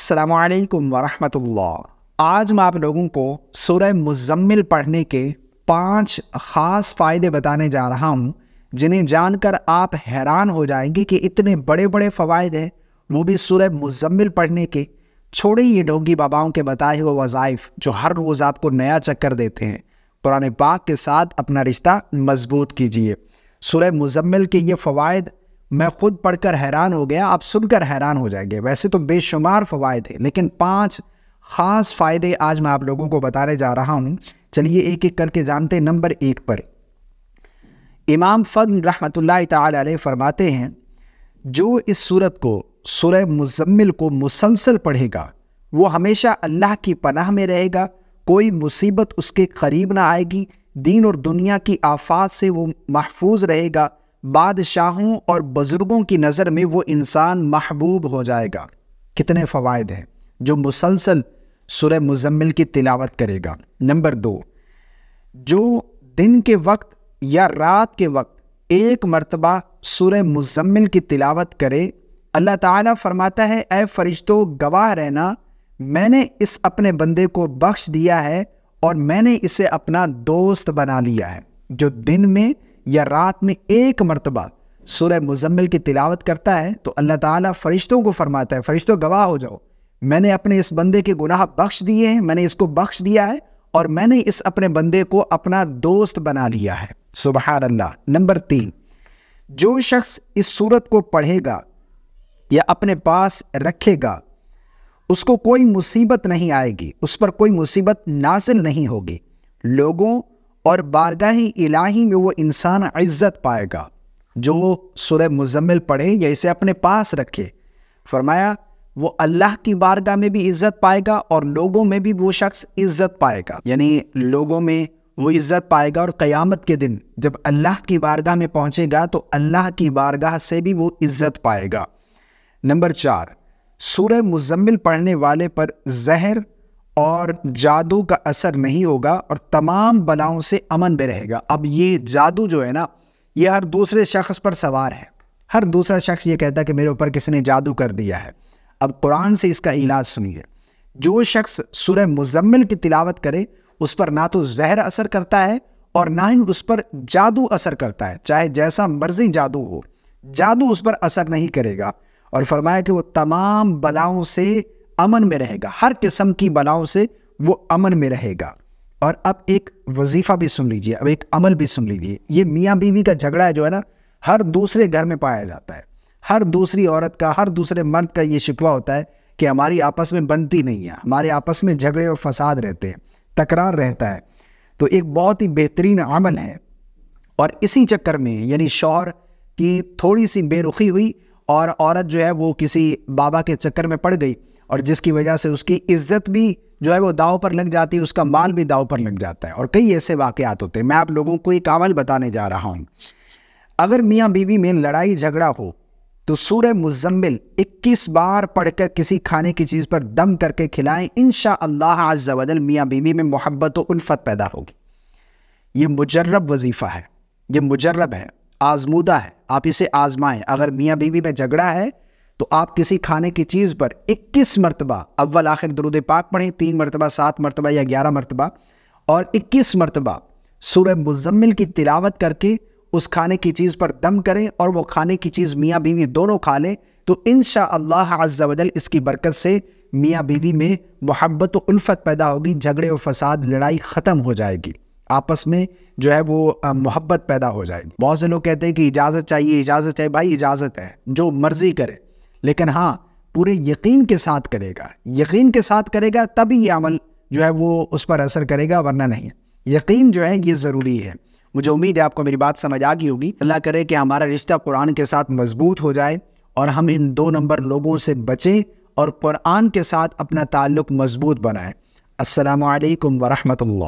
अल्लाम आज मैं आप लोगों को सुरह मुजम्मिल पढ़ने के पांच ख़ास फ़ायदे बताने जा रहा हूँ जिन्हें जानकर आप हैरान हो जाएंगे कि इतने बड़े बड़े फ़वाद हैं वो भी सुरह मुजम्मिल पढ़ने के छोड़े ये ढोंगी बाबाओं के बताए हुए वज़ाइफ जो हर रोज़ आपको नया चक्कर देते हैं पुराने पाक के साथ अपना रिश्ता मजबूत कीजिए सूरह मुजम्मिल के ये फ़वाद मैं खुद पढ़कर हैरान हो गया आप सुनकर हैरान हो जाएंगे वैसे तो बेशुमार फ़वाद है लेकिन पाँच ख़ास फ़ायदे आज मैं आप लोगों को बताने जा रहा हूँ चलिए एक एक करके जानते हैं नंबर एक पर इमाम फजल रहमत ताल फरमाते हैं जो इस सूरत को सुरह मुजम्मिल को मुसलसल पढ़ेगा वो हमेशा अल्लाह की पनाह में रहेगा कोई मुसीबत उसके करीब ना आएगी दीन और दुनिया की आफात से वो महफूज रहेगा बादशाहों और बुज़ुर्गों की नज़र में वो इंसान महबूब हो जाएगा कितने फ़वाद हैं जो मुसलसल सुर मुजम्मिल की तिलावत करेगा नंबर दो जो दिन के वक्त या रात के वक्त एक मरतबा सुर मुजम्मिल की तिलावत करे अल्लाह ताला फरमाता है ए फरिश्तो गवाह रहना मैंने इस अपने बंदे को बख्श दिया है और मैंने इसे अपना दोस्त बना लिया है जो दिन में या रात में एक मरतबा सुरह मुजम्मिल की तिलावत करता है तो अल्लाह ताला फरिश्तों को फरमाता है फरिश्तों गवाह हो जाओ मैंने अपने इस बंदे के गुनाह बख्श दिए हैं मैंने इसको बख्श दिया है और मैंने इस अपने बंदे को अपना दोस्त बना लिया है सुबह अल्लाह नंबर तीन जो शख्स इस सूरत को पढ़ेगा या अपने पास रखेगा उसको कोई मुसीबत नहीं आएगी उस पर कोई मुसीबत नाजिल नहीं होगी लोगों और बारगाह इलाही में वो इंसान इज़्ज़त पाएगा जो सुरह मुजम्मिल पढ़े या इसे अपने पास रखे फरमाया वो अल्लाह की बारगाह में भी इज़्ज़त पाएगा और लोगों में भी वो शख्स इज़्ज़त पाएगा यानी लोगों में वो इज़्ज़त पाएगा और क़यामत के दिन जब अल्लाह की बारगाह में पहुँचेगा तो अल्लाह की बारगाह से भी वो इज़्ज़त पाएगा नंबर चार सूर मुजम्मिल पढ़ने वाले पर जहर और जादू का असर नहीं होगा और तमाम बलाओं से अमन में रहेगा अब ये जादू जो है ना ये हर दूसरे शख्स पर सवार है हर दूसरा शख्स ये कहता है कि मेरे ऊपर किसी ने जादू कर दिया है अब कुरान से इसका इलाज सुनिए जो शख्स सुरह मुजम्मिल की तिलावत करे उस पर ना तो जहर असर करता है और ना ही उस पर जादू असर करता है चाहे जैसा मर्जी जादू हो जादू उस पर असर नहीं करेगा और फरमाया कि वो तमाम बलाओं से अमन में रहेगा हर किस्म की बलाओं से वो अमन में रहेगा और अब एक वजीफ़ा भी सुन लीजिए अब एक अमल भी सुन लीजिए ये मियाँ बीवी का झगड़ा है जो है ना हर दूसरे घर में पाया जाता है हर दूसरी औरत का हर दूसरे मर्द का ये शिकवा होता है कि हमारी आपस में बनती नहीं है हमारे आपस में झगड़े और फसाद रहते हैं तकरार रहता है तो एक बहुत ही बेहतरीन अमल है और इसी चक्कर में यानी शौहर की थोड़ी सी बेरुखी हुई और औरत जो है वो किसी बाबा के चक्कर में पड़ गई और जिसकी वजह से उसकी इज्जत भी जो है वो दाव पर लग जाती है उसका माल भी दाव पर लग जाता है और कई ऐसे वाकयात होते हैं मैं आप लोगों को एक अमल बताने जा रहा हूँ अगर मियाँ बीवी में लड़ाई झगड़ा हो तो सूर मुजम्मिल 21 बार पढ़कर किसी खाने की चीज़ पर दम करके खिलाएं इन शाह अजल मियाँ बीवी में मोहब्बत उल्फत पैदा होगी ये मुजर्रब वजीफ़ा है ये मुजर्रब है आजमूदा है आप इसे आजमाएं अगर मियाँ बीवी में झगड़ा है तो आप किसी खाने की चीज़ पर 21 मरतबा अव्वल आखिर दरुद पाक पढ़ें तीन मरतबा सात मरतबा या ग्यारह मरतबा और 21 मरतबा सूर्य मुजम्मिल की तिलावत करके उस खाने की चीज़ पर दम करें और वो खाने की चीज़ मियाँ बीवी दोनों खा लें तो इन शजल इसकी बरकत से मियाँ बीवी में मोहब्बत उल्फत पैदा होगी झगड़े और फसाद लड़ाई ख़त्म हो जाएगी आपस में जो है वो मोहब्बत पैदा हो जाएगी बहुत से लोग कहते हैं कि इजाज़त चाहिए इजाज़त है भाई इजाज़त है जो मर्ज़ी करे लेकिन हाँ पूरे यकीन के साथ करेगा यकीन के साथ करेगा तभी ये अमल जो है वो उस पर असर करेगा वरना नहीं यकीन जो है ये ज़रूरी है मुझे उम्मीद है आपको मेरी बात समझ आ गई होगी अल्लाह करे कि हमारा रिश्ता कुरान के साथ मजबूत हो जाए और हम इन दो नंबर लोगों से बचें और कुरान के साथ अपना ताल्लुक मजबूत बनाएं असलकम वरहमल